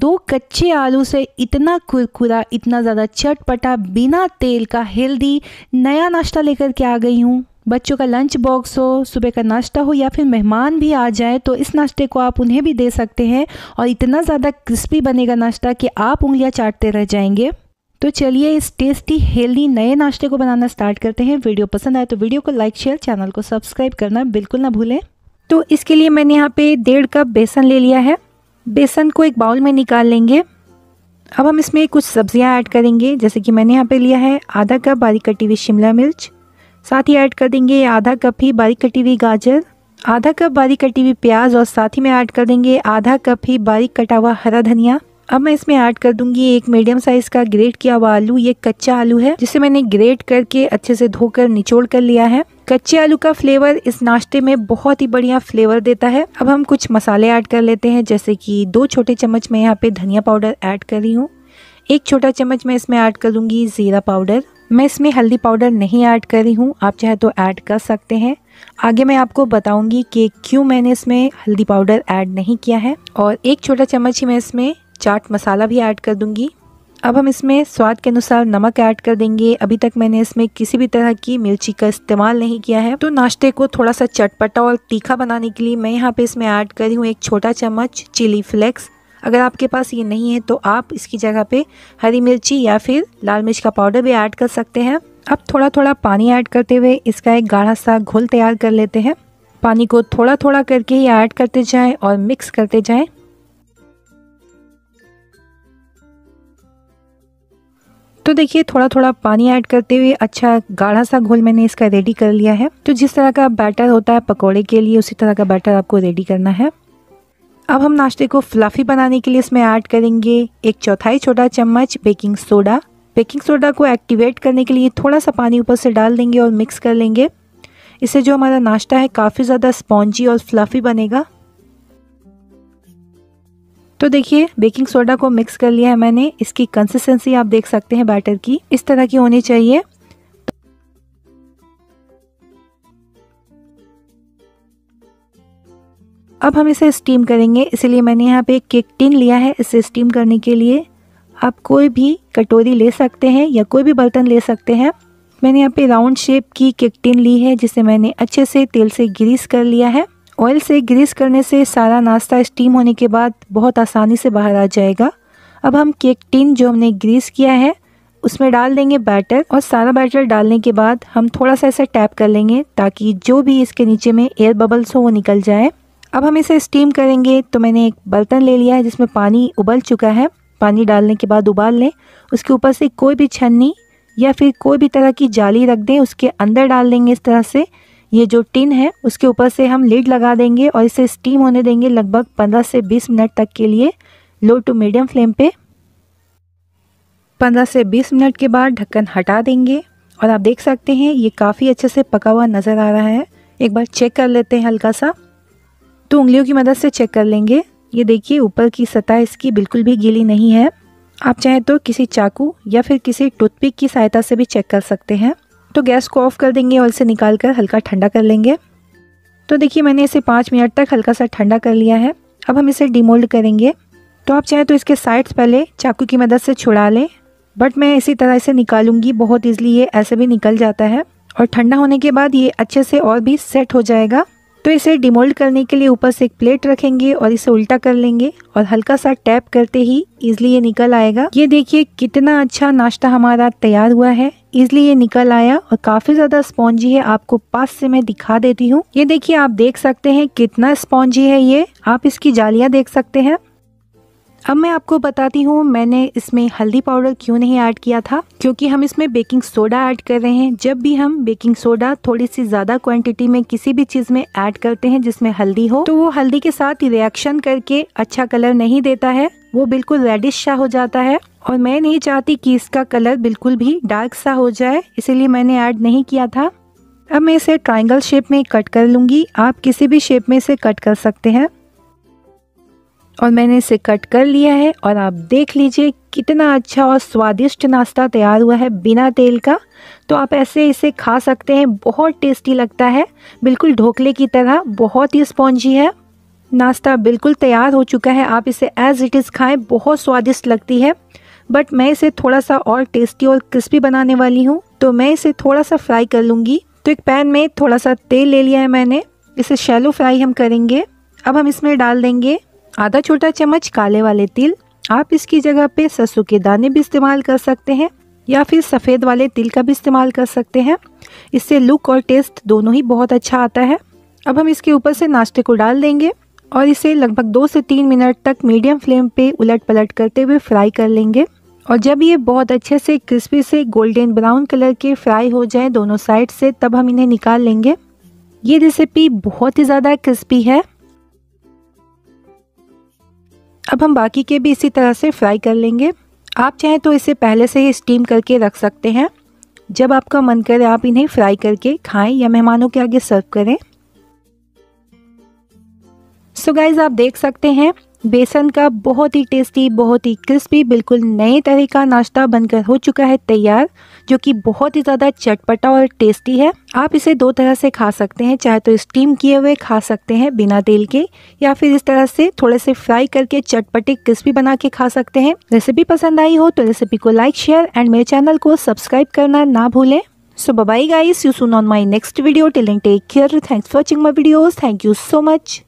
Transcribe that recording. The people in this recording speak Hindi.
दो कच्चे आलू से इतना कुरकुरा इतना ज़्यादा चटपटा बिना तेल का हेल्दी नया नाश्ता लेकर के आ गई हूँ बच्चों का लंच बॉक्स हो सुबह का नाश्ता हो या फिर मेहमान भी आ जाए तो इस नाश्ते को आप उन्हें भी दे सकते हैं और इतना ज़्यादा क्रिस्पी बनेगा नाश्ता कि आप उंगलियाँ चाटते रह जाएंगे तो चलिए इस टेस्टी हेल्दी नए नाश्ते को बनाना स्टार्ट करते हैं वीडियो पसंद आए तो वीडियो को लाइक शेयर चैनल को सब्सक्राइब करना बिल्कुल ना भूलें तो इसके लिए मैंने यहाँ पे डेढ़ कप बेसन ले लिया है बेसन को एक बाउल में निकाल लेंगे अब हम इसमें कुछ सब्जियां ऐड करेंगे जैसे कि मैंने यहाँ पे लिया है आधा कप बारीक कटी हुई शिमला मिर्च साथ ही ऐड कर देंगे आधा कप ही बारीक कटी हुई गाजर आधा कप बारीक कटी हुई प्याज और साथ ही में ऐड कर देंगे आधा कप ही बारीक कटा हुआ हरा धनिया अब मैं इसमें ऐड कर दूंगी एक मीडियम साइज का ग्रेट किया हुआ आलू ये कच्चा आलू है जिसे मैंने ग्रेट करके अच्छे से धोकर निचोड़ कर लिया है कच्चे आलू का फ्लेवर इस नाश्ते में बहुत ही बढ़िया फ्लेवर देता है अब हम कुछ मसाले ऐड कर लेते हैं जैसे कि दो छोटे चम्मच मैं यहाँ पे धनिया पाउडर ऐड कर रही हूँ एक छोटा चम्मच मैं इसमें ऐड कर ज़ीरा पाउडर मैं इसमें हल्दी पाउडर नहीं ऐड कर रही हूँ आप चाहे तो ऐड कर सकते हैं आगे मैं आपको बताऊँगी कि क्यों मैंने इसमें हल्दी पाउडर ऐड नहीं किया है और एक छोटा चम्मच ही मैं इसमें चाट मसाला भी ऐड कर दूँगी अब हम इसमें स्वाद के अनुसार नमक ऐड कर देंगे अभी तक मैंने इसमें किसी भी तरह की मिर्ची का इस्तेमाल नहीं किया है तो नाश्ते को थोड़ा सा चटपटा और तीखा बनाने के लिए मैं यहाँ पे इसमें ऐड कर रही हूँ एक छोटा चम्मच चिली फ्लेक्स अगर आपके पास ये नहीं है तो आप इसकी जगह पे हरी मिर्ची या फिर लाल मिर्च का पाउडर भी ऐड कर सकते हैं अब थोड़ा थोड़ा पानी ऐड करते हुए इसका एक गाढ़ा सा घोल तैयार कर लेते हैं पानी को थोड़ा थोड़ा करके ही ऐड करते जाएं और मिक्स करते जाएं तो देखिए थोड़ा थोड़ा पानी ऐड करते हुए अच्छा गाढ़ा सा घोल मैंने इसका रेडी कर लिया है तो जिस तरह का बैटर होता है पकौड़े के लिए उसी तरह का बैटर आपको रेडी करना है अब हम नाश्ते को फ्लफ़ी बनाने के लिए इसमें ऐड करेंगे एक चौथाई छोटा चम्मच बेकिंग सोडा बेकिंग सोडा को एक्टिवेट करने के लिए थोड़ा सा पानी ऊपर से डाल देंगे और मिक्स कर लेंगे इससे जो हमारा नाश्ता है काफ़ी ज़्यादा स्पॉन्जी और फ्लफ़ी बनेगा तो देखिए बेकिंग सोडा को मिक्स कर लिया है मैंने इसकी कंसिस्टेंसी आप देख सकते हैं बैटर की इस तरह की होनी चाहिए अब हम इसे स्टीम करेंगे इसलिए मैंने यहाँ पे एक केक टिन लिया है इसे स्टीम करने के लिए आप कोई भी कटोरी ले सकते हैं या कोई भी बर्तन ले सकते हैं मैंने यहाँ पे राउंड शेप की केक टिन ली है जिसे मैंने अच्छे से तेल से ग्रीस कर लिया है ऑयल से ग्रीस करने से सारा नाश्ता स्टीम होने के बाद बहुत आसानी से बाहर आ जाएगा अब हम केक टिन जो हमने ग्रीस किया है उसमें डाल देंगे बैटर और सारा बैटर डालने के बाद हम थोड़ा सा ऐसा टैप कर लेंगे ताकि जो भी इसके नीचे में एयर बबल्स हो वो निकल जाए अब हम इसे स्टीम करेंगे तो मैंने एक बर्तन ले लिया है जिसमें पानी उबल चुका है पानी डालने के बाद उबाल लें उसके ऊपर से कोई भी छन्नी या फिर कोई भी तरह की जाली रख दें उसके अंदर डाल देंगे इस तरह से ये जो टिन है उसके ऊपर से हम लीड लगा देंगे और इसे स्टीम होने देंगे लगभग 15 से 20 मिनट तक के लिए लो टू मीडियम फ्लेम पे 15 से 20 मिनट के बाद ढक्कन हटा देंगे और आप देख सकते हैं ये काफ़ी अच्छे से पका हुआ नज़र आ रहा है एक बार चेक कर लेते हैं हल्का सा तो उंगलियों की मदद से चेक कर लेंगे ये देखिए ऊपर की सतह इसकी बिल्कुल भी गीली नहीं है आप चाहें तो किसी चाकू या फिर किसी टूथपिक की सहायता से भी चेक कर सकते हैं तो गैस को ऑफ़ कर देंगे और इसे निकाल कर हल्का ठंडा कर लेंगे तो देखिए मैंने इसे पाँच मिनट तक हल्का सा ठंडा कर लिया है अब हम इसे डिमोल्ड करेंगे तो आप चाहें तो इसके साइड्स पहले चाकू की मदद से छुड़ा लें बट मैं इसी तरह इसे निकालूंगी बहुत ईजिली ये ऐसे भी निकल जाता है और ठंडा होने के बाद ये अच्छे से और भी सेट हो जाएगा तो इसे डिमोल्ड करने के लिए ऊपर से एक प्लेट रखेंगे और इसे उल्टा कर लेंगे और हल्का सा टैप करते ही इजली ये निकल आएगा ये देखिए कितना अच्छा नाश्ता हमारा तैयार हुआ है इजली ये निकल आया और काफी ज्यादा स्पॉन्जी है आपको पास से मैं दिखा देती हूँ ये देखिए आप देख सकते हैं कितना स्पॉन्जी है ये आप इसकी जालियाँ देख सकते हैं अब मैं आपको बताती हूँ मैंने इसमें हल्दी पाउडर क्यों नहीं ऐड किया था क्योंकि हम इसमें बेकिंग सोडा ऐड कर रहे हैं जब भी हम बेकिंग सोडा थोड़ी सी ज़्यादा क्वांटिटी में किसी भी चीज़ में ऐड करते हैं जिसमें हल्दी हो तो वो हल्दी के साथ रिएक्शन करके अच्छा कलर नहीं देता है वो बिल्कुल रेडिश सा हो जाता है और मैं नहीं चाहती कि इसका कलर बिल्कुल भी डार्क सा हो जाए इसीलिए मैंने ऐड नहीं किया था अब मैं इसे ट्राइंगल शेप में कट कर लूंगी आप किसी भी शेप में इसे कट कर सकते हैं और मैंने इसे कट कर लिया है और आप देख लीजिए कितना अच्छा और स्वादिष्ट नाश्ता तैयार हुआ है बिना तेल का तो आप ऐसे इसे खा सकते हैं बहुत टेस्टी लगता है बिल्कुल ढोकले की तरह बहुत ही स्पॉन्जी है नाश्ता बिल्कुल तैयार हो चुका है आप इसे एज़ इट इज़ खाएं बहुत स्वादिष्ट लगती है बट मैं इसे थोड़ा सा और टेस्टी और क्रिस्पी बनाने वाली हूँ तो मैं इसे थोड़ा सा फ्राई कर लूँगी तो एक पैन में थोड़ा सा तेल ले लिया है मैंने इसे शैलो फ्राई हम करेंगे अब हम इसमें डाल देंगे आधा छोटा चम्मच काले वाले तिल आप इसकी जगह पे सरसों के दाने भी इस्तेमाल कर सकते हैं या फिर सफ़ेद वाले तिल का भी इस्तेमाल कर सकते हैं इससे लुक और टेस्ट दोनों ही बहुत अच्छा आता है अब हम इसके ऊपर से नाश्ते को डाल देंगे और इसे लगभग दो से तीन मिनट तक मीडियम फ्लेम पे उलट पलट करते हुए फ्राई कर लेंगे और जब ये बहुत अच्छे से क्रिस्पी से गोल्डन ब्राउन कलर के फ्राई हो जाएं दोनों साइड से तब हम इन्हें निकाल लेंगे ये रेसिपी बहुत ही ज़्यादा क्रिस्पी है अब हम बाकी के भी इसी तरह से फ्राई कर लेंगे आप चाहें तो इसे पहले से ही स्टीम करके रख सकते हैं जब आपका मन करे आप इन्हें फ्राई करके खाएं या मेहमानों के आगे सर्व करें सो so गाइज़ आप देख सकते हैं बेसन का बहुत ही टेस्टी बहुत ही क्रिस्पी बिल्कुल नए तरह का नाश्ता बनकर हो चुका है तैयार जो कि बहुत ही ज़्यादा चटपटा और टेस्टी है आप इसे दो तरह से खा सकते हैं चाहे तो स्टीम किए हुए खा सकते हैं बिना तेल के या फिर इस तरह से थोड़े से फ्राई करके चटपटे क्रिस्पी बना के खा सकते हैं रेसिपी पसंद आई हो तो रेसिपी को लाइक शेयर एंड मेरे चैनल को सब्सक्राइब करना ना भूलें so bye bye guys you see on my next video till then take care thanks for watching my videos thank you so much